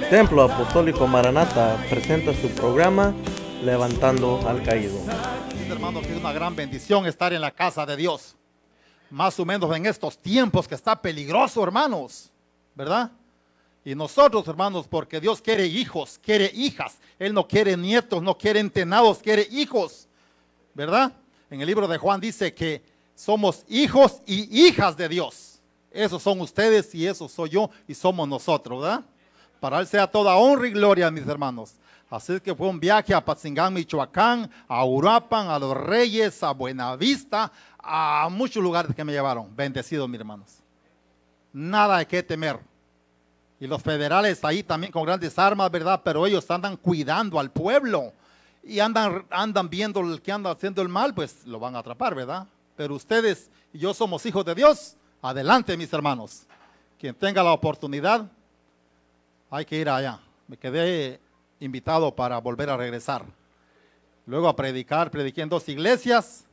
Templo Apostólico Maranata presenta su programa Levantando al Caído. Hermano, que es una gran bendición estar en la casa de Dios. Más o menos en estos tiempos que está peligroso, hermanos, ¿verdad? Y nosotros, hermanos, porque Dios quiere hijos, quiere hijas. Él no quiere nietos, no quiere entenados, quiere hijos, ¿verdad? En el libro de Juan dice que somos hijos y hijas de Dios. Esos son ustedes y eso soy yo y somos nosotros, ¿verdad? Para Él sea toda honra y gloria, mis hermanos. Así que fue un viaje a Patzingán, Michoacán, a Uruapan, a Los Reyes, a Buenavista, a muchos lugares que me llevaron. Bendecidos, mis hermanos. Nada de qué temer. Y los federales ahí también con grandes armas, ¿verdad? Pero ellos andan cuidando al pueblo y andan, andan viendo el que anda haciendo el mal, pues lo van a atrapar, ¿verdad? Pero ustedes y yo somos hijos de Dios. Adelante, mis hermanos. Quien tenga la oportunidad, hay que ir allá. Me quedé invitado para volver a regresar. Luego a predicar, prediqué en dos iglesias,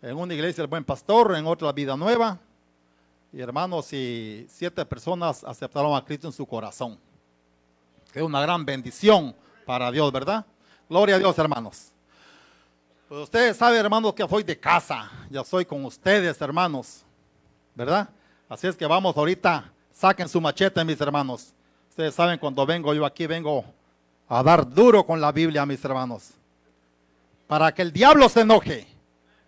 en una iglesia el buen pastor, en otra vida nueva. Y hermanos, y siete personas aceptaron a Cristo en su corazón. es una gran bendición para Dios, ¿verdad? Gloria a Dios, hermanos. Pues ustedes saben, hermanos, que soy de casa. Ya soy con ustedes, hermanos. ¿Verdad? Así es que vamos ahorita. Saquen su machete, mis hermanos. Ustedes saben, cuando vengo yo aquí, vengo a dar duro con la Biblia, mis hermanos. Para que el diablo se enoje,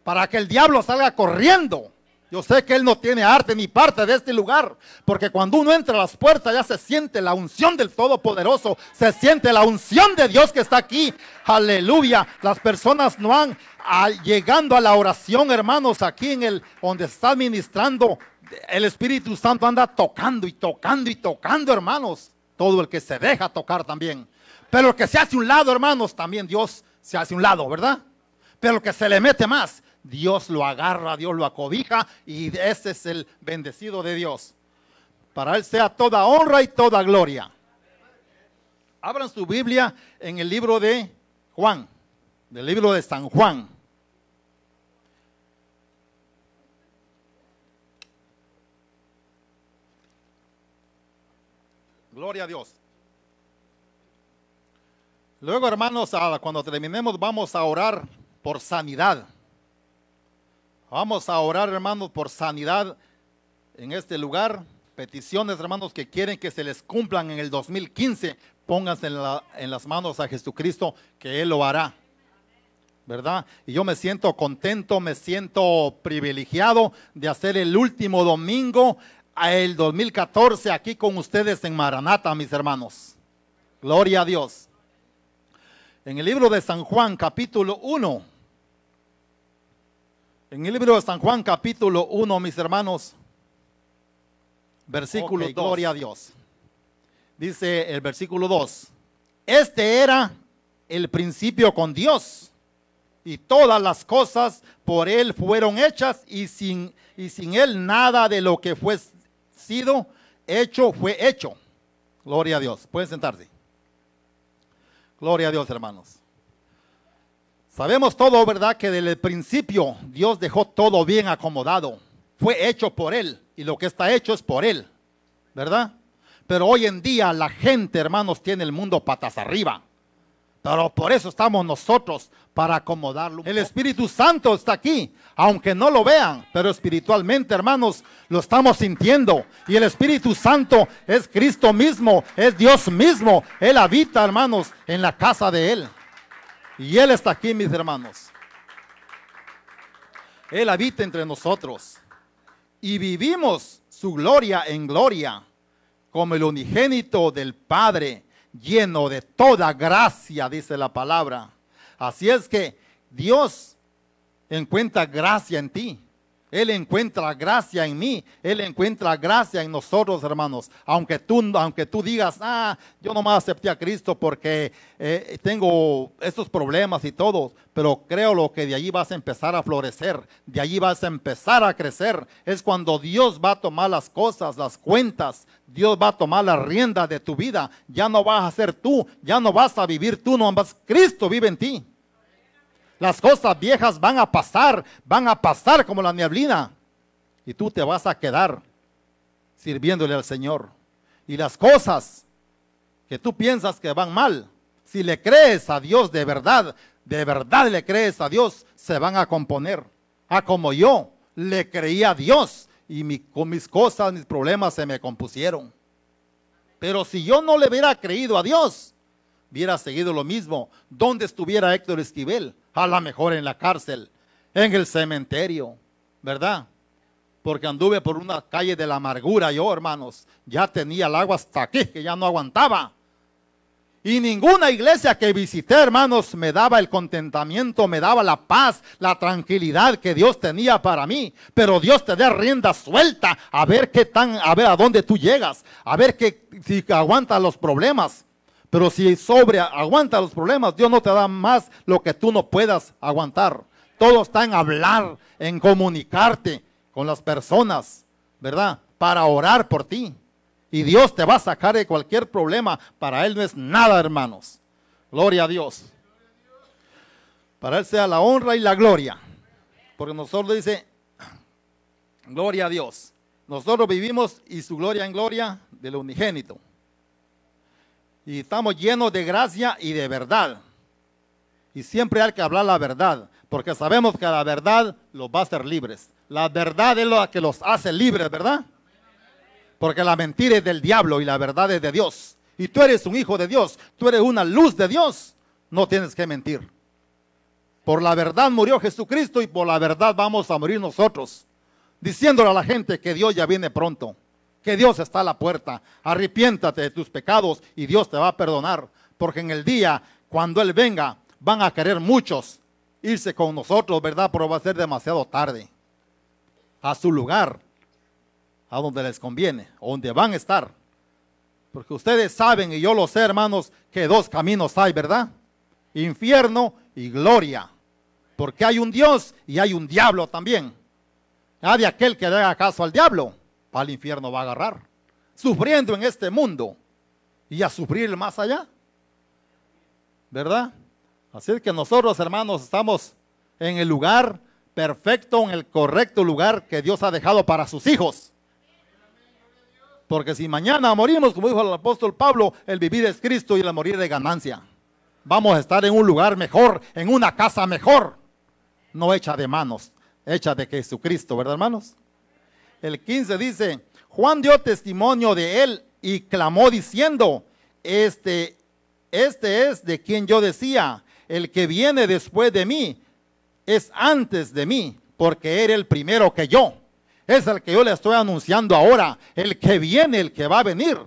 para que el diablo salga corriendo. Yo sé que él no tiene arte ni parte de este lugar, porque cuando uno entra a las puertas ya se siente la unción del Todopoderoso, se siente la unción de Dios que está aquí. Aleluya. Las personas no han llegando a la oración, hermanos, aquí en el donde está administrando, el Espíritu Santo anda tocando y tocando y tocando, hermanos todo el que se deja tocar también. Pero el que se hace un lado, hermanos, también Dios se hace un lado, ¿verdad? Pero el que se le mete más, Dios lo agarra, Dios lo acobija y ese es el bendecido de Dios. Para Él sea toda honra y toda gloria. Abran su Biblia en el libro de Juan, del libro de San Juan. Gloria a Dios. Luego, hermanos, cuando terminemos vamos a orar por sanidad. Vamos a orar, hermanos, por sanidad en este lugar. Peticiones, hermanos, que quieren que se les cumplan en el 2015, pónganse en, las manos a Jesucristo, que Él lo hará. ¿verdad? Y yo me siento contento, me siento privilegiado de hacer el último domingo el 2014 aquí con ustedes en Maranata, mis hermanos. Gloria a Dios. En el libro de San Juan, capítulo 1. En el libro de San Juan, capítulo 1, mis hermanos. Versículo 2. Gloria a Dios. Dice el versículo 2. Este era el principio con Dios. Y todas las cosas por Él fueron hechas y sin, y sin Él nada de lo que fue sido hecho, fue hecho. Gloria a Dios. Pueden sentarse. Gloria a Dios, hermanos. Sabemos todo, ¿verdad? Que desde el principio Dios dejó todo bien acomodado. Fue hecho por Él y lo que está hecho es por Él, ¿verdad? Pero hoy en día la gente, hermanos, tiene el mundo patas arriba. Pero por eso estamos nosotros, para acomodarlo. El Espíritu Santo está aquí, aunque no lo vean, pero espiritualmente, hermanos, lo estamos sintiendo. Y el Espíritu Santo es Cristo mismo, es Dios mismo. Él habita, hermanos, en la casa de Él. Y Él está aquí, mis hermanos. Él habita entre nosotros. Y vivimos su gloria en gloria, como el unigénito del Padre lleno de toda gracia, dice la palabra. Así es que Dios encuentra gracia en ti. Él encuentra gracia en mí, Él encuentra gracia en nosotros, hermanos. Aunque tú, aunque tú digas, ah, yo nomás acepté a Cristo porque eh, tengo estos problemas y todo, pero creo lo que de allí vas a empezar a florecer, de allí vas a empezar a crecer. Es cuando Dios va a tomar las cosas, las cuentas, Dios va a tomar la rienda de tu vida. Ya no vas a ser tú, ya no vas a vivir tú, no Cristo vive en ti. Las cosas viejas van a pasar, van a pasar como la nieblina. Y tú te vas a quedar sirviéndole al Señor. Y las cosas que tú piensas que van mal, si le crees a Dios de verdad, de verdad le crees a Dios, se van a componer. Ah, como yo le creí a Dios y con mis cosas, mis problemas se me compusieron. Pero si yo no le hubiera creído a Dios, hubiera seguido lo mismo. ¿Dónde estuviera Héctor Esquivel? A lo mejor en la cárcel, en el cementerio, ¿verdad? Porque anduve por una calle de la amargura yo, hermanos. Ya tenía el agua hasta aquí, que ya no aguantaba. Y ninguna iglesia que visité, hermanos, me daba el contentamiento, me daba la paz, la tranquilidad que Dios tenía para mí. Pero Dios te da rienda suelta a ver qué tan, a ver a dónde tú llegas, a ver que, si aguantas los problemas. Pero si sobre aguanta los problemas, Dios no te da más lo que tú no puedas aguantar. Todo está en hablar, en comunicarte con las personas, ¿verdad? Para orar por ti. Y Dios te va a sacar de cualquier problema. Para Él no es nada, hermanos. Gloria a Dios. Para Él sea la honra y la gloria. Porque nosotros dice, gloria a Dios. Nosotros vivimos y su gloria en gloria del unigénito y estamos llenos de gracia y de verdad. Y siempre hay que hablar la verdad, porque sabemos que la verdad los va a hacer libres. La verdad es la que los hace libres, ¿verdad? Porque la mentira es del diablo y la verdad es de Dios. Y tú eres un hijo de Dios, tú eres una luz de Dios, no tienes que mentir. Por la verdad murió Jesucristo y por la verdad vamos a morir nosotros, diciéndole a la gente que Dios ya viene pronto. Dios está a la puerta. Arrepiéntate de tus pecados y Dios te va a perdonar, porque en el día, cuando Él venga, van a querer muchos irse con nosotros, ¿verdad? Pero va a ser demasiado tarde. A su lugar, a donde les conviene, donde van a estar. Porque ustedes saben, y yo lo sé, hermanos, que dos caminos hay, ¿verdad? Infierno y gloria. Porque hay un Dios y hay un diablo también. Hay aquel que le haga caso al diablo al infierno va a agarrar, sufriendo en este mundo y a sufrir más allá. ¿Verdad? Así que nosotros, hermanos, estamos en el lugar perfecto, en el correcto lugar que Dios ha dejado para sus hijos. Porque si mañana morimos, como dijo el apóstol Pablo, el vivir es Cristo y el morir de ganancia. Vamos a estar en un lugar mejor, en una casa mejor, no hecha de manos, hecha de Jesucristo, ¿verdad, hermanos? El 15 dice, Juan dio testimonio de él y clamó diciendo, este, este es de quien yo decía, el que viene después de mí es antes de mí, porque era el primero que yo. Es el que yo le estoy anunciando ahora, el que viene, el que va a venir.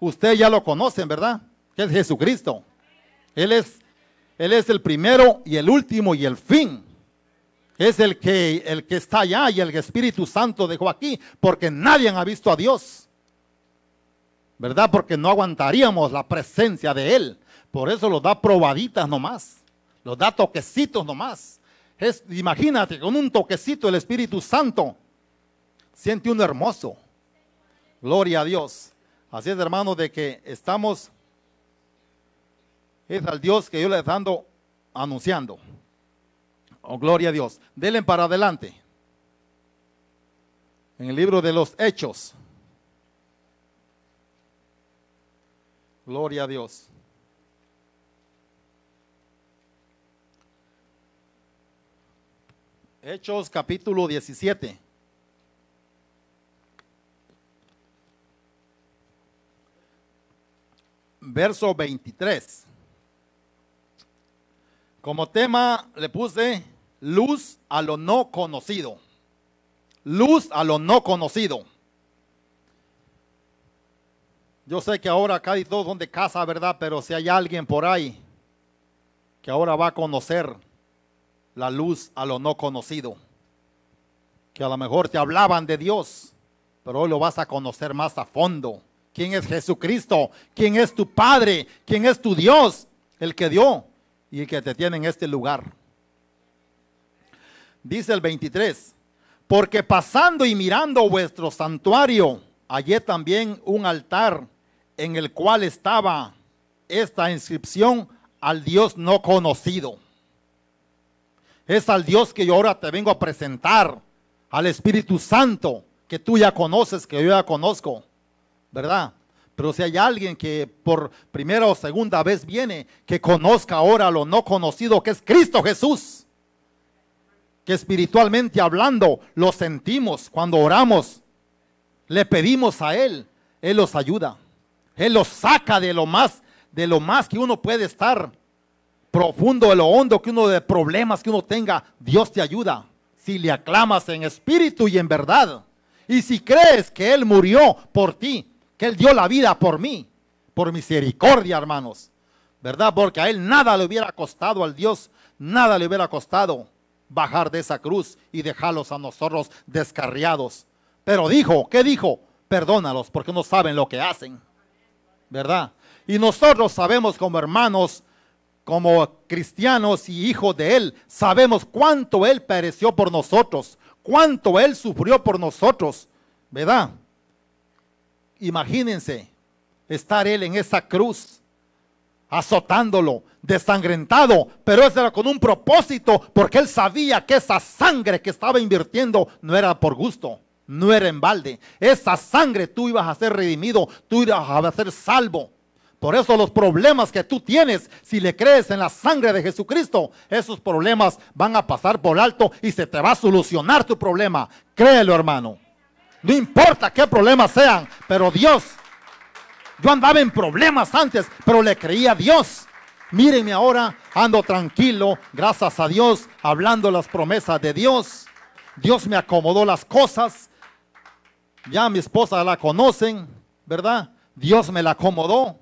Ustedes ya lo conocen, ¿verdad? Que es Jesucristo. Él es, él es el primero y el último y el fin es el que, el que está allá y el Espíritu Santo dejó aquí, porque nadie ha visto a Dios. ¿Verdad? Porque no aguantaríamos la presencia de Él. Por eso los da probaditas nomás, los da toquecitos nomás. imagínate, con un toquecito el Espíritu Santo, siente uno hermoso. Gloria a Dios. Así es, hermano, de que estamos, es al Dios que yo le ando anunciando. Oh, gloria a Dios. Denle para adelante. En el libro de los Hechos. Gloria a Dios. Hechos capítulo 17. Verso 23. Como tema le puse luz a lo no conocido. Luz a lo no conocido. Yo sé que ahora acá hay todos donde casa, ¿verdad? Pero si hay alguien por ahí que ahora va a conocer la luz a lo no conocido, que a lo mejor te hablaban de Dios, pero hoy lo vas a conocer más a fondo. ¿Quién es Jesucristo? ¿Quién es tu Padre? ¿Quién es tu Dios? El que dio y el que te tiene en este lugar. Dice el 23, porque pasando y mirando vuestro santuario, hallé también un altar en el cual estaba esta inscripción al Dios no conocido. Es al Dios que yo ahora te vengo a presentar, al Espíritu Santo, que tú ya conoces, que yo ya conozco, ¿verdad? Pero si hay alguien que por primera o segunda vez viene, que conozca ahora lo no conocido, que es Cristo Jesús, que espiritualmente hablando lo sentimos cuando oramos, le pedimos a Él, Él los ayuda. Él los saca de lo más, de lo más que uno puede estar profundo, de lo hondo que uno de problemas que uno tenga. Dios te ayuda si le aclamas en espíritu y en verdad. Y si crees que Él murió por ti, que Él dio la vida por mí, por misericordia, hermanos. ¿Verdad? Porque a Él nada le hubiera costado al Dios, nada le hubiera costado bajar de esa cruz y dejarlos a nosotros descarriados. Pero dijo, ¿qué dijo? Perdónalos porque no saben lo que hacen. ¿Verdad? Y nosotros sabemos como hermanos, como cristianos y hijos de Él, sabemos cuánto Él pereció por nosotros, cuánto Él sufrió por nosotros. ¿Verdad? Imagínense estar Él en esa cruz azotándolo, desangrentado, pero eso era con un propósito, porque él sabía que esa sangre que estaba invirtiendo no era por gusto, no era en balde. Esa sangre tú ibas a ser redimido, tú ibas a ser salvo. Por eso los problemas que tú tienes, si le crees en la sangre de Jesucristo, esos problemas van a pasar por alto y se te va a solucionar tu problema. Créelo, hermano. No importa qué problemas sean, pero Dios yo andaba en problemas antes, pero le creía a Dios. mírenme ahora, ando tranquilo, gracias a Dios, hablando las promesas de Dios. Dios me acomodó las cosas. Ya mi esposa la conocen, ¿verdad? Dios me la acomodó.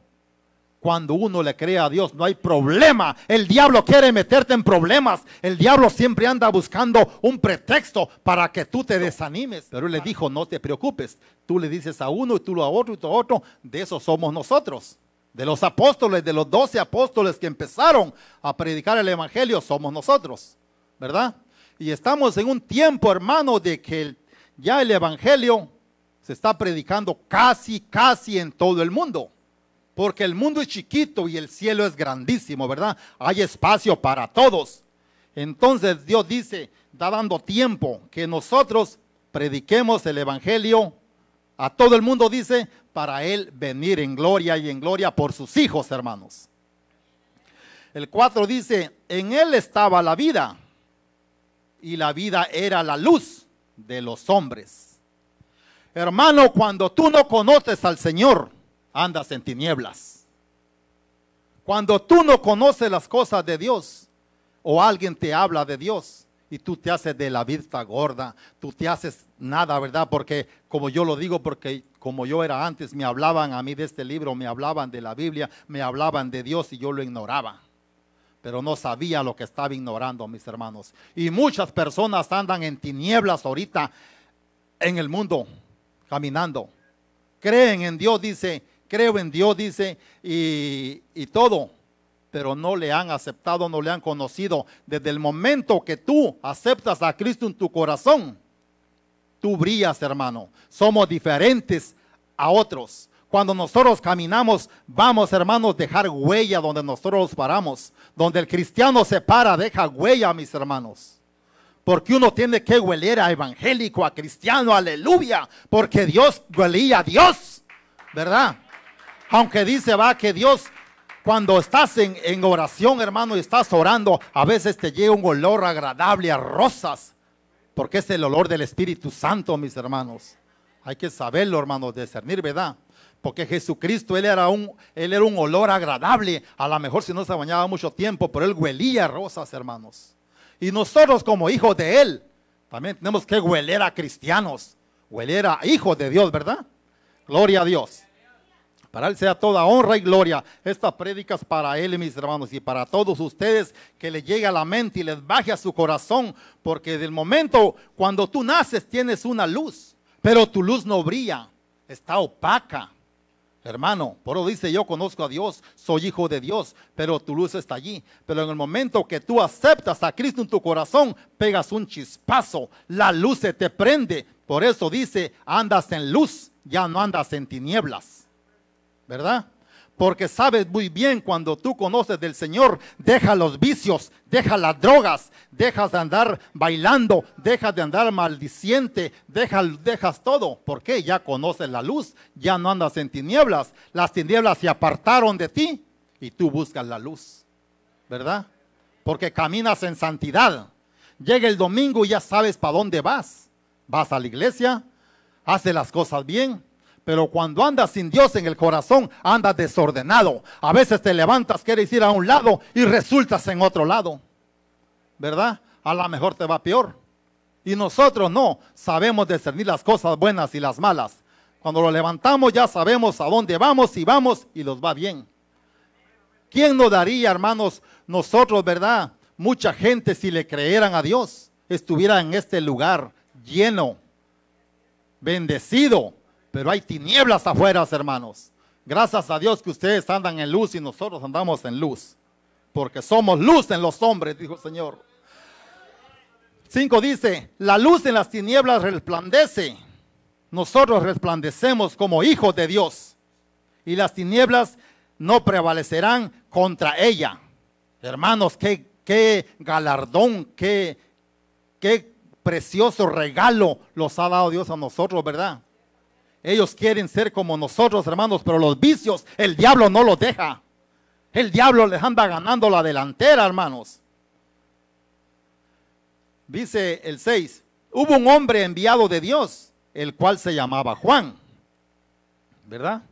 Cuando uno le cree a Dios, no hay problema. El diablo quiere meterte en problemas. El diablo siempre anda buscando un pretexto para que tú te desanimes. Pero él le dijo, no te preocupes. Tú le dices a uno y tú a otro y tú a otro. De eso somos nosotros. De los apóstoles, de los doce apóstoles que empezaron a predicar el Evangelio, somos nosotros. ¿Verdad? Y estamos en un tiempo, hermano, de que ya el Evangelio se está predicando casi, casi en todo el mundo porque el mundo es chiquito y el cielo es grandísimo, ¿verdad? Hay espacio para todos. Entonces Dios dice, da dando tiempo que nosotros prediquemos el Evangelio a todo el mundo, dice, para Él venir en gloria y en gloria por sus hijos, hermanos. El 4 dice, en Él estaba la vida y la vida era la luz de los hombres. Hermano, cuando tú no conoces al Señor, andas en tinieblas. Cuando tú no conoces las cosas de Dios o alguien te habla de Dios y tú te haces de la vista gorda, tú te haces nada, ¿verdad? Porque como yo lo digo, porque como yo era antes, me hablaban a mí de este libro, me hablaban de la Biblia, me hablaban de Dios y yo lo ignoraba pero no sabía lo que estaba ignorando, mis hermanos. Y muchas personas andan en tinieblas ahorita en el mundo, caminando. Creen en Dios, dice, creo en Dios, dice, y, todo, pero no le han aceptado, no le han conocido. Desde el momento que tú aceptas a Cristo en tu corazón, tú brillas, hermano. Somos diferentes a otros. Cuando nosotros caminamos, vamos, hermanos, dejar huella donde nosotros paramos. Donde el cristiano se para, deja huella, mis hermanos. Porque uno tiene que hueler a evangélico, a cristiano, aleluya. Porque Dios huele a Dios, ¿verdad? Aunque dice, va, que Dios, cuando estás en, oración, hermano, y estás orando, a veces te llega un olor agradable a rosas, porque es el olor del Espíritu Santo, mis hermanos. Hay que saberlo, hermanos, discernir, ¿verdad? porque Jesucristo él era un él era un olor agradable, a lo mejor si no se bañaba mucho tiempo, pero él huelía rosas, hermanos. Y nosotros como hijos de él también tenemos que hueler a cristianos, hueler a hijos de Dios, ¿verdad? Gloria a Dios. Para Él sea toda honra y gloria. Estas prédicas para Él, mis hermanos, y para todos ustedes que le llegue a la mente y les baje a su corazón, porque del momento cuando tú naces tienes una luz, pero tu luz no brilla, está opaca. Hermano, por eso dice yo conozco a Dios, soy hijo de Dios, pero tu luz está allí. Pero en el momento que tú aceptas a Cristo en tu corazón, pegas un chispazo, la luz se te prende. Por eso dice, andas en luz, ya no andas en tinieblas. ¿verdad? Porque sabes muy bien cuando tú conoces del Señor, deja los vicios, deja las drogas, dejas de andar bailando, dejas de andar maldiciente, dejas, dejas todo. porque Ya conoces la luz, ya no andas en tinieblas. Las tinieblas se apartaron de ti y tú buscas la luz, ¿verdad? Porque caminas en santidad. Llega el domingo y ya sabes para dónde vas. Vas a la iglesia, haces las cosas bien, pero cuando andas sin Dios en el corazón, andas desordenado. A veces te levantas, quieres ir a un lado y resultas en otro lado. ¿Verdad? A lo mejor te va peor. Y nosotros no sabemos discernir las cosas buenas y las malas. Cuando lo levantamos ya sabemos a dónde vamos y vamos y nos va bien. ¿Quién nos daría, hermanos, nosotros, verdad? Mucha gente si le creeran a Dios, estuviera en este lugar lleno, bendecido, pero hay tinieblas afuera, hermanos. Gracias a Dios que ustedes andan en luz y nosotros andamos en luz, porque somos luz en los hombres, dijo el Señor. 5 dice, la luz en las tinieblas resplandece. Nosotros resplandecemos como hijos de Dios y las tinieblas no prevalecerán contra ella. Hermanos, qué, qué galardón, qué, qué precioso regalo los ha dado Dios a nosotros, ¿verdad? Ellos quieren ser como nosotros, hermanos, pero los vicios, el diablo no los deja. El diablo les anda ganando la delantera, hermanos. Dice el 6, hubo un hombre enviado de Dios, el cual se llamaba Juan. ¿Verdad?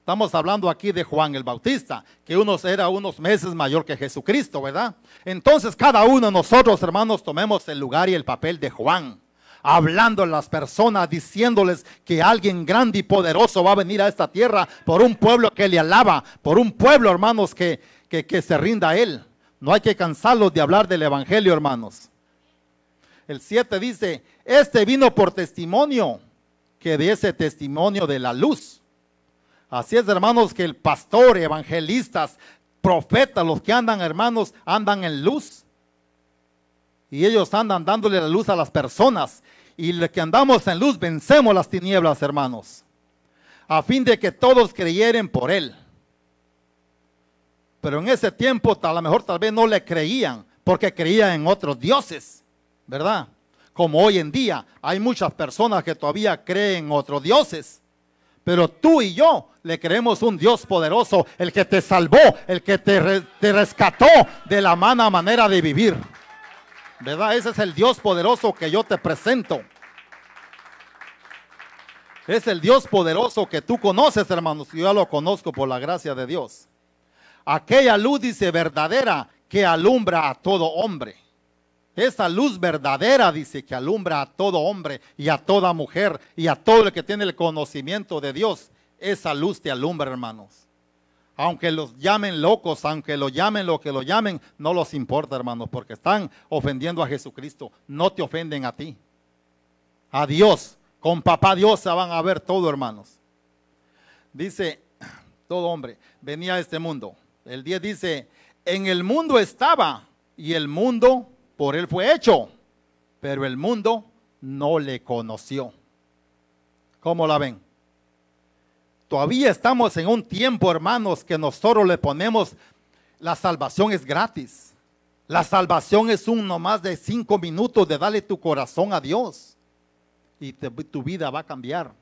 Estamos hablando aquí de Juan el Bautista, que unos era unos meses mayor que Jesucristo, ¿verdad? Entonces cada uno de nosotros, hermanos, tomemos el lugar y el papel de Juan hablando a las personas, diciéndoles que alguien grande y poderoso va a venir a esta tierra por un pueblo que le alaba, por un pueblo, hermanos, que, que, que se rinda a él. No hay que cansarlos de hablar del Evangelio, hermanos. El 7 dice, este vino por testimonio, que de ese testimonio de la luz. Así es, hermanos, que el pastor, evangelistas, profetas, los que andan, hermanos, andan en luz. Y ellos andan dándole la luz a las personas y los que andamos en luz vencemos las tinieblas, hermanos, a fin de que todos creyeren por él. Pero en ese tiempo a lo mejor tal vez no le creían, porque creían en otros dioses, ¿verdad? Como hoy en día hay muchas personas que todavía creen en otros dioses. Pero tú y yo le creemos un Dios poderoso, el que te salvó, el que te, te rescató de la mala manera de vivir. ¿Verdad? Ese es el Dios poderoso que yo te presento. Es el Dios poderoso que tú conoces, hermanos. Yo ya lo conozco por la gracia de Dios. Aquella luz dice verdadera que alumbra a todo hombre. Esa luz verdadera dice que alumbra a todo hombre y a toda mujer y a todo el que tiene el conocimiento de Dios. Esa luz te alumbra, hermanos aunque los llamen locos, aunque lo llamen lo que lo llamen, no los importa, hermanos, porque están ofendiendo a Jesucristo. No te ofenden a ti. A Dios, con papá Dios se van a ver todo, hermanos. Dice, todo hombre venía a este mundo. El 10 dice, en el mundo estaba y el mundo por él fue hecho, pero el mundo no le conoció. ¿Cómo la ven? Todavía estamos en un tiempo, hermanos, que nosotros le ponemos, la salvación es gratis. La salvación es uno más de cinco minutos de darle tu corazón a Dios. Y tu vida va a cambiar.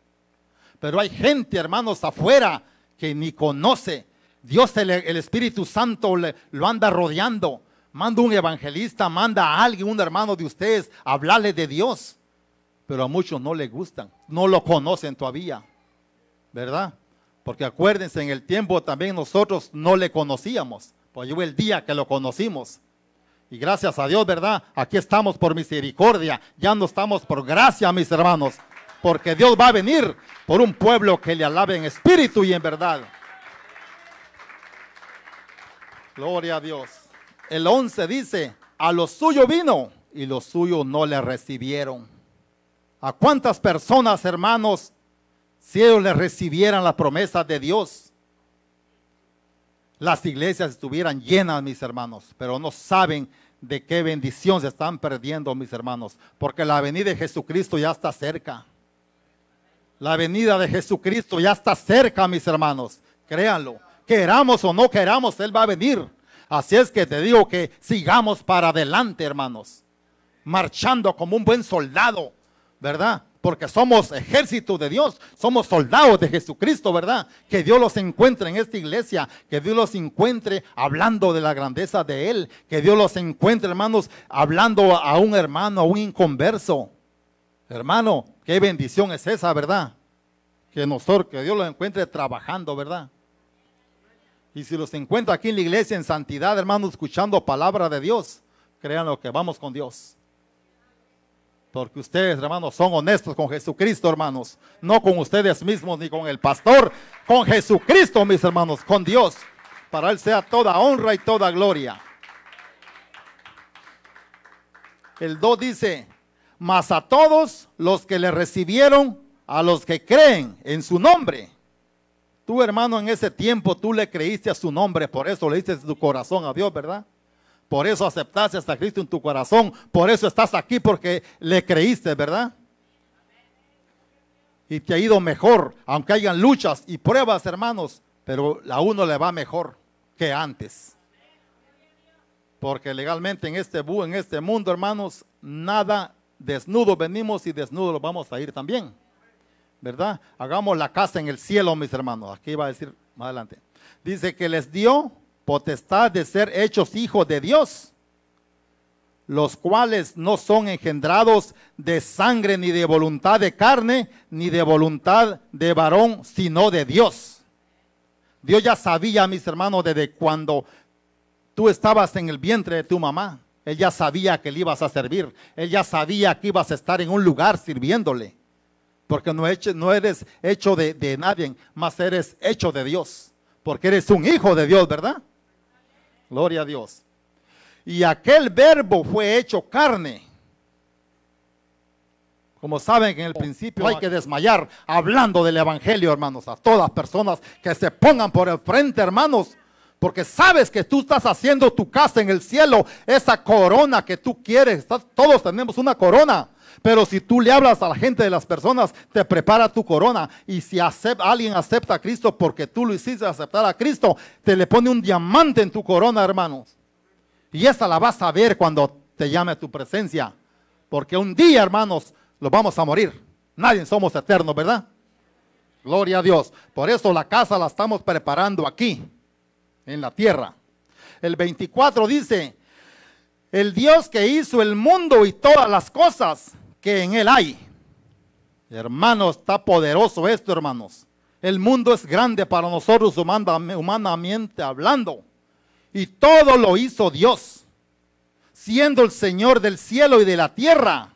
Pero hay gente, hermanos, afuera que ni conoce. Dios, el, Espíritu Santo lo anda rodeando. Manda un evangelista, manda a alguien, un hermano de ustedes, a hablarle de Dios. Pero a muchos no le gustan, no lo conocen todavía. ¿verdad? Porque acuérdense, en el tiempo también nosotros no le conocíamos, pues llegó el día que lo conocimos. Y gracias a Dios, ¿verdad? Aquí estamos por misericordia, ya no estamos por gracia, mis hermanos, porque Dios va a venir por un pueblo que le alabe en espíritu y en verdad. Gloria a Dios. El 11 dice, a lo suyo vino y lo suyo no le recibieron. ¿A cuántas personas, hermanos, si ellos les recibieran las promesas de Dios, las iglesias estuvieran llenas, mis hermanos, pero no saben de qué bendición se están perdiendo, mis hermanos, porque la venida de Jesucristo ya está cerca. La venida de Jesucristo ya está cerca, mis hermanos. Créanlo. Queramos o no queramos, Él va a venir. Así es que te digo que sigamos para adelante, hermanos. Marchando como un buen soldado, ¿verdad? porque somos ejército de Dios, somos soldados de Jesucristo, ¿verdad? Que Dios los encuentre en esta iglesia, que Dios los encuentre hablando de la grandeza de Él, que Dios los encuentre, hermanos, hablando a un hermano, a un inconverso. Hermano, qué bendición es esa, ¿verdad? Que nosotros, que Dios los encuentre trabajando, ¿verdad? Y si los encuentra aquí en la iglesia en santidad, hermanos, escuchando palabra de Dios, créanlo que vamos con Dios. Porque ustedes, hermanos, son honestos con Jesucristo, hermanos. No con ustedes mismos ni con el pastor. Con Jesucristo, mis hermanos, con Dios. Para Él sea toda honra y toda gloria. El 2 dice, mas a todos los que le recibieron, a los que creen en su nombre. Tú, hermano, en ese tiempo tú le creíste a su nombre, por eso le diste tu corazón a Dios, ¿verdad? Por eso aceptaste hasta Cristo en tu corazón. Por eso estás aquí porque le creíste, ¿verdad? Y te ha ido mejor, aunque hayan luchas y pruebas, hermanos. Pero a uno le va mejor que antes. Porque legalmente en este, en este mundo, hermanos, nada desnudo venimos y lo vamos a ir también. ¿Verdad? Hagamos la casa en el cielo, mis hermanos. Aquí va a decir más adelante. Dice que les dio potestad de ser hechos hijos de Dios, los cuales no son engendrados de sangre ni de voluntad de carne, ni de voluntad de varón, sino de Dios. Dios ya sabía, mis hermanos, desde cuando tú estabas en el vientre de tu mamá. Él ya sabía que le ibas a servir. Él ya sabía que ibas a estar en un lugar sirviéndole. Porque no, eres hecho de, de nadie, más eres hecho de Dios. Porque eres un hijo de Dios, ¿verdad? Gloria a Dios. Y aquel verbo fue hecho carne. Como saben en el oh, principio oh, hay oh. que desmayar hablando del Evangelio, hermanos, a todas personas que se pongan por el frente, hermanos, porque sabes que tú estás haciendo tu casa en el cielo, esa corona que tú quieres, todos tenemos una corona. Pero si tú le hablas a la gente de las personas, te prepara tu corona. Y si alguien acepta a Cristo porque tú lo hiciste aceptar a Cristo, te le pone un diamante en tu corona, hermanos. Y esa la vas a ver cuando te llame a tu presencia. Porque un día, hermanos, lo vamos a morir. Nadie somos eternos, ¿verdad? Gloria a Dios. Por eso la casa la estamos preparando aquí, en la tierra. El 24 dice, el Dios que hizo el mundo y todas las cosas, que en Él hay. Hermanos, está poderoso esto, hermanos. El mundo es grande para nosotros humanamente hablando. Y todo lo hizo Dios, siendo el Señor del cielo y de la tierra,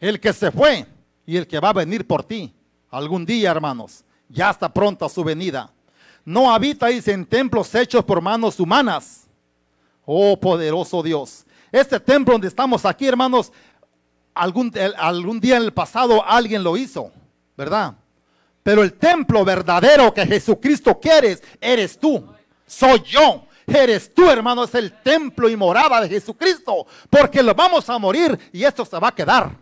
el que se fue y el que va a venir por ti algún día, hermanos. Ya está pronta su venida. No habitáis en templos hechos por manos humanas. Oh poderoso Dios. Este templo donde estamos aquí, hermanos, algún, día en el pasado alguien lo hizo, ¿verdad? Pero el templo verdadero que Jesucristo quieres, eres tú, soy yo. Eres tú, hermano, es el templo y morada de Jesucristo, porque lo vamos a morir y esto se va a quedar.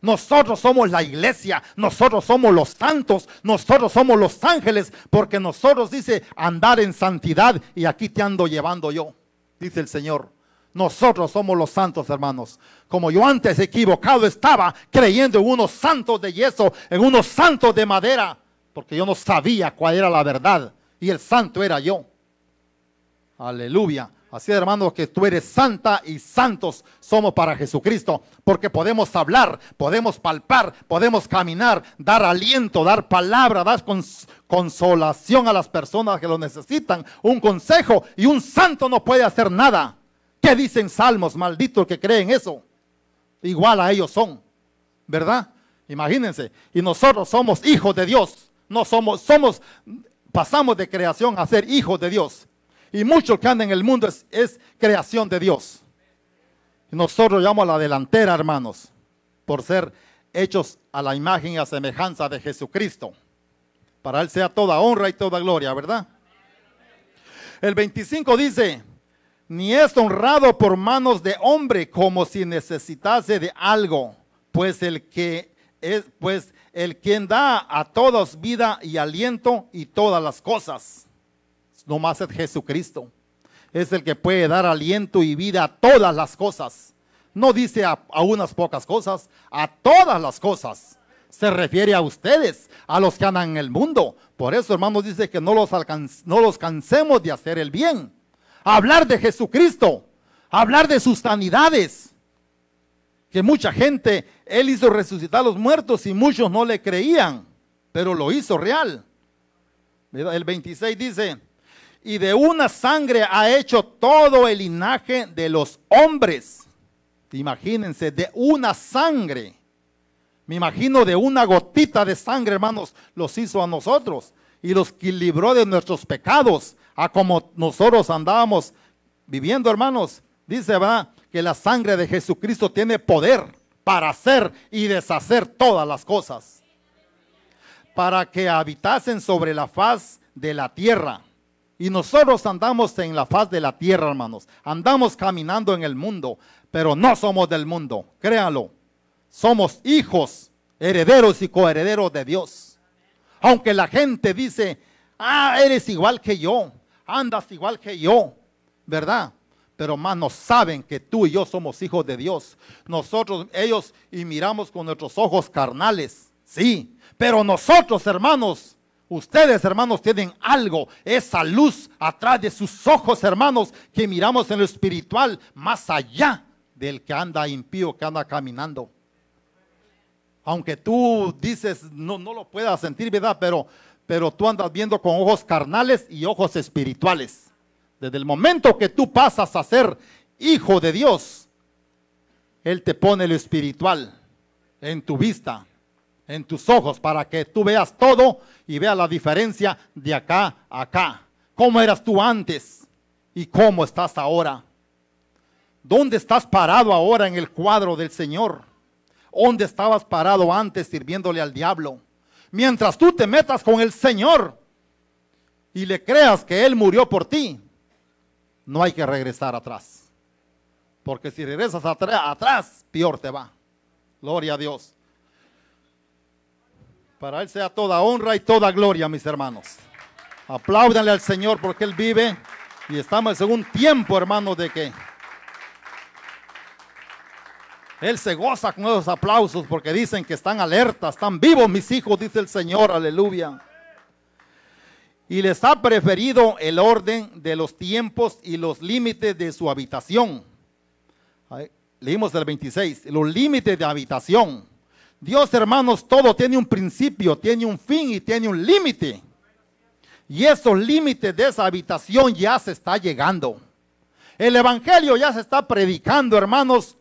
Nosotros somos la iglesia, nosotros somos los santos, nosotros somos los ángeles, porque nosotros dice andar en santidad y aquí te ando llevando yo, dice el Señor. Nosotros somos los santos, hermanos. Como yo antes equivocado estaba creyendo en unos santos de yeso, en unos santos de madera, porque yo no sabía cuál era la verdad y el santo era yo. Aleluya. Así, hermanos, que tú eres santa y santos somos para Jesucristo, porque podemos hablar, podemos palpar, podemos caminar, dar aliento, dar palabra, dar consolación a las personas que lo necesitan, un consejo y un santo no puede hacer nada ¿Qué dicen salmos? Malditos que creen eso. Igual a ellos son, ¿verdad? Imagínense. Y nosotros somos hijos de Dios. No somos, somos, pasamos de creación a ser hijos de Dios. Y mucho que anda en el mundo es, creación de Dios. nosotros llamamos a la delantera, hermanos, por ser hechos a la imagen y a semejanza de Jesucristo. Para Él sea toda honra y toda gloria, ¿verdad? El 25 dice, ni es honrado por manos de hombre como si necesitase de algo, pues el que es, pues el quien da a todos vida y aliento y todas las cosas, nomás es Jesucristo. Es el que puede dar aliento y vida a todas las cosas. No dice a, unas pocas cosas, a todas las cosas se refiere a ustedes, a los que andan en el mundo. Por eso, hermanos, dice que no los, no los cansemos de hacer el bien, hablar de Jesucristo, hablar de sus sanidades. Que mucha gente, él hizo resucitar a los muertos y muchos no le creían, pero lo hizo real. El 26 dice, y de una sangre ha hecho todo el linaje de los hombres. Imagínense, de una sangre. Me imagino de una gotita de sangre, hermanos, los hizo a nosotros y los libró de nuestros pecados a como nosotros andábamos viviendo, hermanos. Dice, va Que la sangre de Jesucristo tiene poder para hacer y deshacer todas las cosas. Para que habitasen sobre la faz de la tierra. Y nosotros andamos en la faz de la tierra, hermanos. Andamos caminando en el mundo, pero no somos del mundo. créalo Somos hijos, herederos y coherederos de Dios. Aunque la gente dice, ah, eres igual que yo andas igual que yo, ¿verdad? Pero más no saben que tú y yo somos hijos de Dios. Nosotros, ellos, y miramos con nuestros ojos carnales, sí. Pero nosotros, hermanos, Ustedes, hermanos, tienen algo, esa luz atrás de sus ojos, hermanos, que miramos en lo espiritual, más allá del que anda impío, que anda caminando. Aunque tú dices, no, no lo puedas sentir, ¿verdad? Pero pero tú andas viendo con ojos carnales y ojos espirituales. Desde el momento que tú pasas a ser hijo de Dios, Él te pone lo espiritual en tu vista, en tus ojos, para que tú veas todo y veas la diferencia de acá a acá. ¿Cómo eras tú antes y cómo estás ahora? ¿Dónde estás parado ahora en el cuadro del Señor? ¿Dónde estabas parado antes sirviéndole al diablo? Mientras tú te metas con el Señor y le creas que Él murió por ti, no hay que regresar atrás. Porque si regresas atrás, peor te va. Gloria a Dios. Para Él sea toda honra y toda gloria, mis hermanos. Apláudanle al Señor porque Él vive y estamos en un tiempo, hermano, de que él se goza con esos aplausos porque dicen que están alertas, están vivos mis hijos, dice el Señor, aleluya. Y les ha preferido el orden de los tiempos y los límites de su habitación. leímos el 26, los límites de habitación. Dios, hermanos, todo tiene un principio, tiene un fin y tiene un límite. Y esos límites de esa habitación ya se está llegando. El Evangelio ya se está predicando, hermanos,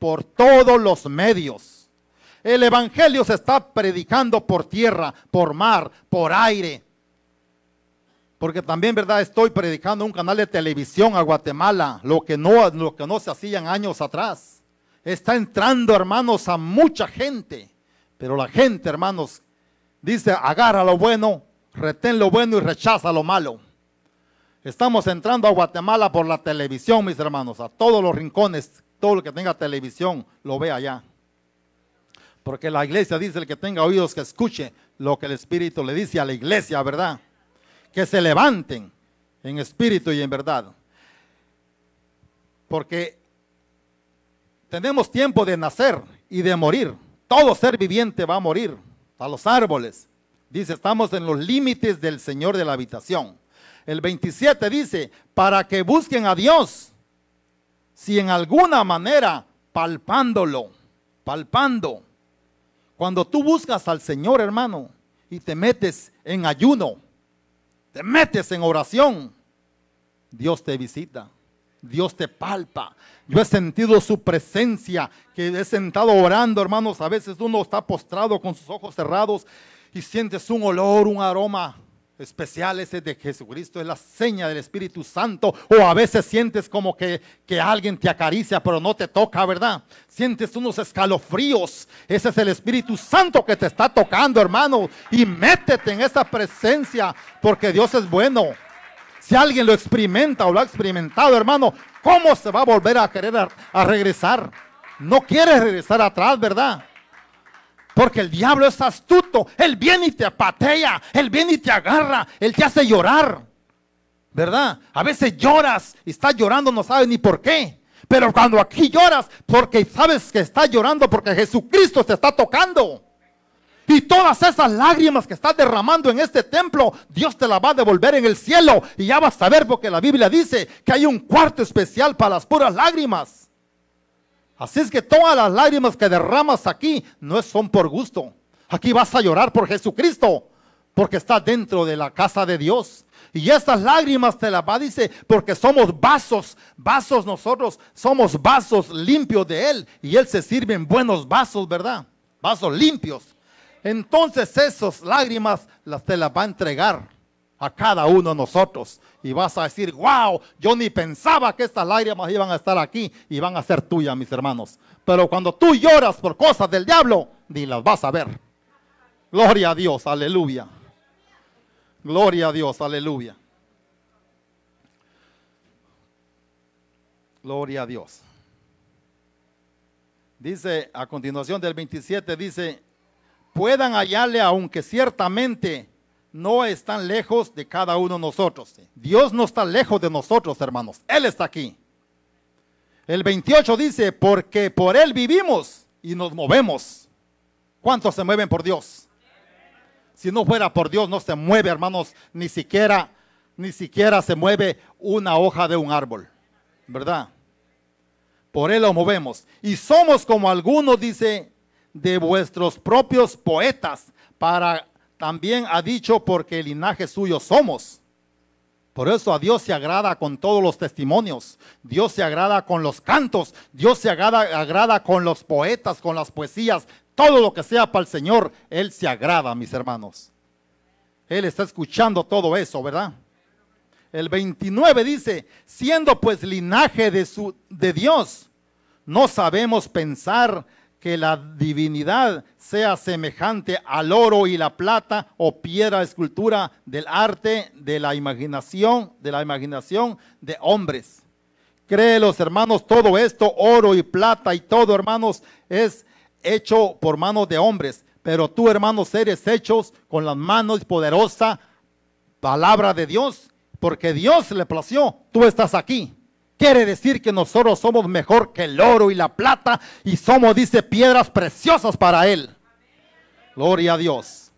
por todos los medios. El Evangelio se está predicando por tierra, por mar, por aire. Porque también, ¿verdad? Estoy predicando un canal de televisión a Guatemala, lo que no, lo que no se hacían años atrás. Está entrando, hermanos, a mucha gente. Pero la gente, hermanos, dice, agarra lo bueno, retén lo bueno y rechaza lo malo. Estamos entrando a Guatemala por la televisión, mis hermanos, a todos los rincones todo lo que tenga televisión lo vea allá. Porque la iglesia dice, el que tenga oídos que escuche lo que el Espíritu le dice a la iglesia, ¿verdad? Que se levanten en espíritu y en verdad. Porque tenemos tiempo de nacer y de morir. Todo ser viviente va a morir, a los árboles. Dice, estamos en los límites del Señor de la habitación. El 27 dice, para que busquen a Dios si en alguna manera, palpándolo, palpando, cuando tú buscas al Señor, hermano, y te metes en ayuno, te metes en oración, Dios te visita. Dios te palpa. Yo he sentido su presencia, que he sentado orando, hermanos. A veces uno está postrado con sus ojos cerrados y sientes un olor, un aroma especial ese de Jesucristo, es la seña del Espíritu Santo. O a veces sientes como que, alguien te acaricia, pero no te toca, ¿verdad? Sientes unos escalofríos. Ese es el Espíritu Santo que te está tocando, hermano. Y métete en esa presencia, porque Dios es bueno. Si alguien lo experimenta o lo ha experimentado, hermano, ¿cómo se va a volver a querer a, regresar? No quiere regresar atrás, ¿verdad? Porque el diablo es astuto. Él viene y te patea. Él viene y te agarra. Él te hace llorar. ¿Verdad? A veces lloras y estás llorando, no sabes ni por qué. Pero cuando aquí lloras, porque sabes que estás llorando, porque Jesucristo te está tocando. Y todas esas lágrimas que estás derramando en este templo, Dios te las va a devolver en el cielo. Y ya vas a ver, porque la Biblia dice que hay un cuarto especial para las puras lágrimas. Así es que todas las lágrimas que derramas aquí no son por gusto. Aquí vas a llorar por Jesucristo, porque está dentro de la casa de Dios. Y estas lágrimas te las va, a, decir porque somos vasos, vasos nosotros, somos vasos limpios de Él. Y Él se sirve en buenos vasos, ¿verdad? Vasos limpios. Entonces esas lágrimas las te las va a entregar a cada uno de nosotros y vas a decir, wow, yo ni pensaba que estas lágrimas iban a estar aquí y van a ser tuyas, mis hermanos. Pero cuando tú lloras por cosas del diablo, ni las vas a ver. Gloria a Dios, aleluya. Gloria a Dios, aleluya. Gloria a Dios. Dice a continuación del 27, dice, puedan hallarle aunque ciertamente no están lejos de cada uno de nosotros. Dios no está lejos de nosotros, hermanos. Él está aquí. El 28 dice, porque por Él vivimos y nos movemos. ¿Cuántos se mueven por Dios? Si no fuera por Dios, no se mueve, hermanos, ni siquiera, ni siquiera se mueve una hoja de un árbol. ¿Verdad? Por Él lo movemos. Y somos como algunos, dice, de vuestros propios poetas para también ha dicho, porque el linaje suyo somos. Por eso a Dios se agrada con todos los testimonios, Dios se agrada con los cantos, Dios se agrada, agrada con los poetas, con las poesías, todo lo que sea para el Señor, Él se agrada, mis hermanos. Él está escuchando todo eso, ¿verdad? El 29 dice, siendo pues linaje de, su, de Dios, no sabemos pensar que la divinidad sea semejante al oro y la plata o piedra escultura del arte de la imaginación, de la imaginación de hombres. los hermanos, todo esto, oro y plata y todo, hermanos, es hecho por manos de hombres, pero tú, hermanos, eres hechos con las manos poderosa palabra de Dios, porque Dios le plació, tú estás aquí. Quiere decir que nosotros somos mejor que el oro y la plata y somos, dice, piedras preciosas para Él. Gloria a Dios.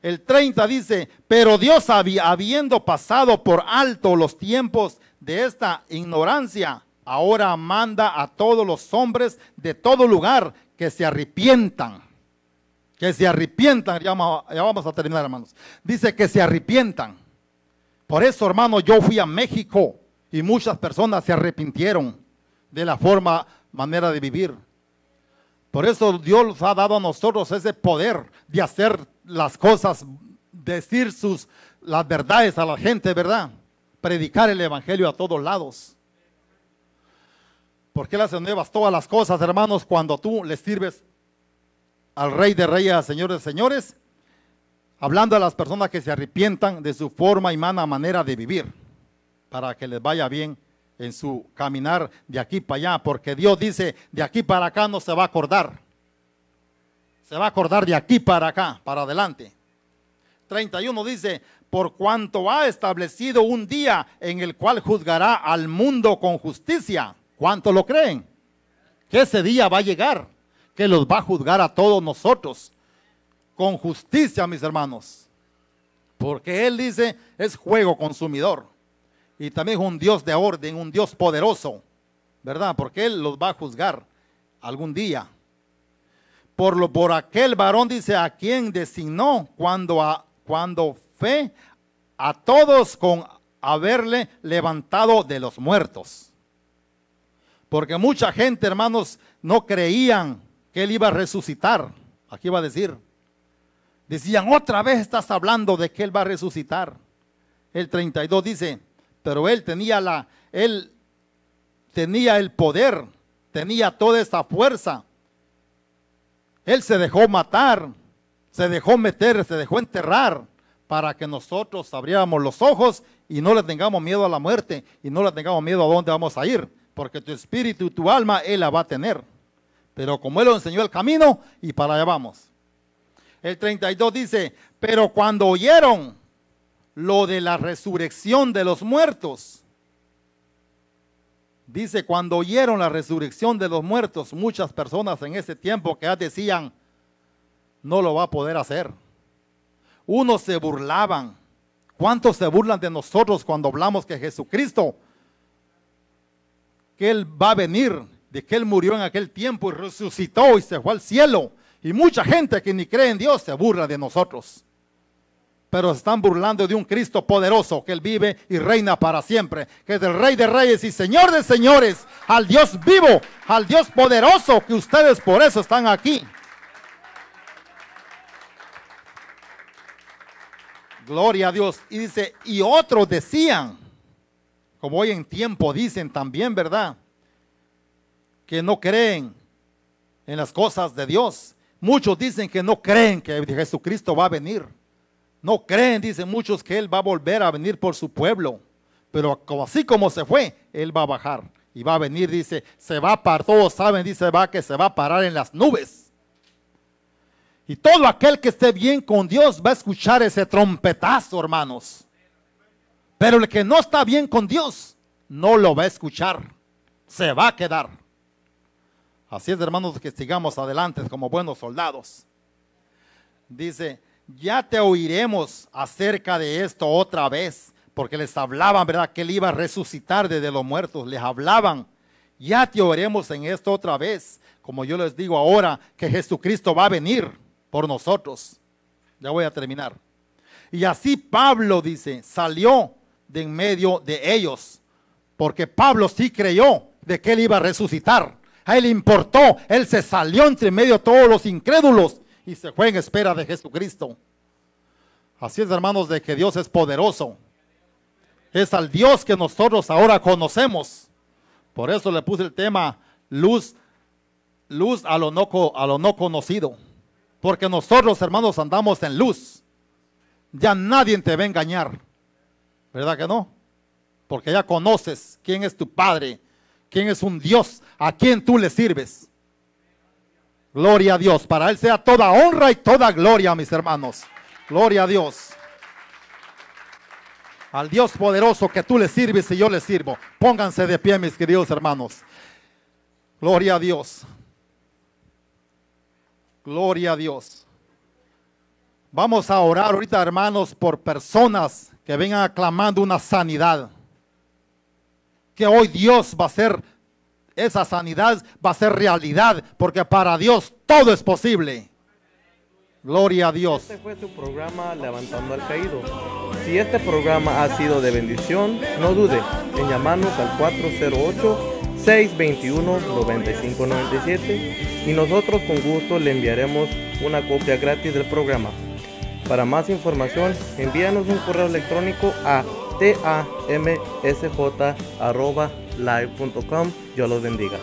El 30 dice, pero Dios habiendo pasado por alto los tiempos de esta ignorancia, ahora manda a todos los hombres de todo lugar que se arrepientan. Que se arrepientan, ya vamos, a terminar hermanos. Dice que se arrepientan. Por eso hermano, yo fui a México y muchas personas se arrepintieron de la forma, manera de vivir. Por eso Dios ha dado a nosotros ese poder de hacer las cosas, decir sus, las verdades a la gente, ¿verdad? Predicar el Evangelio a todos lados. ¿Por qué las nuevas todas las cosas, hermanos, cuando tú le sirves al Rey de Reyes, señores, Señor de Señores, hablando a las personas que se arrepientan de su forma y manera de vivir para que les vaya bien en su caminar de aquí para allá, porque Dios dice, de aquí para acá no se va a acordar. Se va a acordar de aquí para acá, para adelante. 31 dice, por cuanto ha establecido un día en el cual juzgará al mundo con justicia. ¿cuánto lo creen? Que ese día va a llegar, que los va a juzgar a todos nosotros con justicia, mis hermanos. Porque Él dice, es juego consumidor y también es un Dios de orden, un Dios poderoso, ¿verdad? Porque Él los va a juzgar algún día. Por, lo, por aquel varón dice, a quien designó cuando, a, cuando fe a todos con haberle levantado de los muertos. Porque mucha gente, hermanos, no creían que Él iba a resucitar. Aquí va a decir. Decían, otra vez estás hablando de que Él va a resucitar. El 32 dice, pero él tenía la, él tenía el poder, tenía toda esa fuerza. Él se dejó matar, se dejó meter, se dejó enterrar para que nosotros abriéramos los ojos y no le tengamos miedo a la muerte y no le tengamos miedo a dónde vamos a ir, porque tu espíritu, tu alma, Él la va a tener. Pero como Él nos enseñó el camino y para allá vamos. El 32 dice, pero cuando oyeron lo de la resurrección de los muertos. Dice, cuando oyeron la resurrección de los muertos, muchas personas en ese tiempo que decían, no lo va a poder hacer. Unos se burlaban. ¿Cuántos se burlan de nosotros cuando hablamos que Jesucristo, que Él va a venir, de que Él murió en aquel tiempo y resucitó y se fue al cielo? Y mucha gente que ni cree en Dios se burla de nosotros pero se están burlando de un Cristo poderoso que Él vive y reina para siempre, que es el Rey de Reyes y Señor de Señores, al Dios vivo, al Dios poderoso, que ustedes por eso están aquí. Gloria a Dios. Y dice, y otros decían, como hoy en tiempo dicen también, ¿verdad? Que no creen en las cosas de Dios. Muchos dicen que no creen que Jesucristo va a venir. No creen, dicen muchos, que Él va a volver a venir por su pueblo. Pero así como se fue, Él va a bajar y va a venir, dice, se va a parar. todos saben, dice, va que se va a parar en las nubes. Y todo aquel que esté bien con Dios va a escuchar ese trompetazo, hermanos. Pero el que no está bien con Dios no lo va a escuchar. Se va a quedar. Así es, hermanos, que sigamos adelante como buenos soldados. Dice, ya te oiremos acerca de esto otra vez, porque les hablaban, ¿verdad? Que él iba a resucitar desde los muertos, les hablaban, ya te oiremos en esto otra vez, como yo les digo ahora, que Jesucristo va a venir por nosotros. Ya voy a terminar. Y así Pablo dice, salió de en medio de ellos, porque Pablo sí creyó de que él iba a resucitar. A él importó, él se salió entre medio de todos los incrédulos y se fue en espera de Jesucristo. Así es, hermanos, de que Dios es poderoso. Es al Dios que nosotros ahora conocemos. Por eso le puse el tema luz, luz a lo no, a lo no conocido. Porque nosotros, hermanos, andamos en luz. Ya nadie te va a engañar. ¿Verdad que no? Porque ya conoces quién es tu Padre, quién es un Dios, a quién tú le sirves. Gloria a Dios. Para Él sea toda honra y toda gloria, mis hermanos. Gloria a Dios. Al Dios poderoso que tú le sirves y yo le sirvo. Pónganse de pie, mis queridos hermanos. Gloria a Dios. Gloria a Dios. Vamos a orar ahorita, hermanos, por personas que vengan aclamando una sanidad. Que hoy Dios va a ser esa sanidad va a ser realidad, porque para Dios todo es posible. Gloria a Dios. Este fue su programa Levantando al Caído. Si este programa ha sido de bendición, no dude en llamarnos al 408-621-9597 y nosotros con gusto le enviaremos una copia gratis del programa. Para más información, envíanos un correo electrónico a tamsj.com live.com. Yo los bendiga.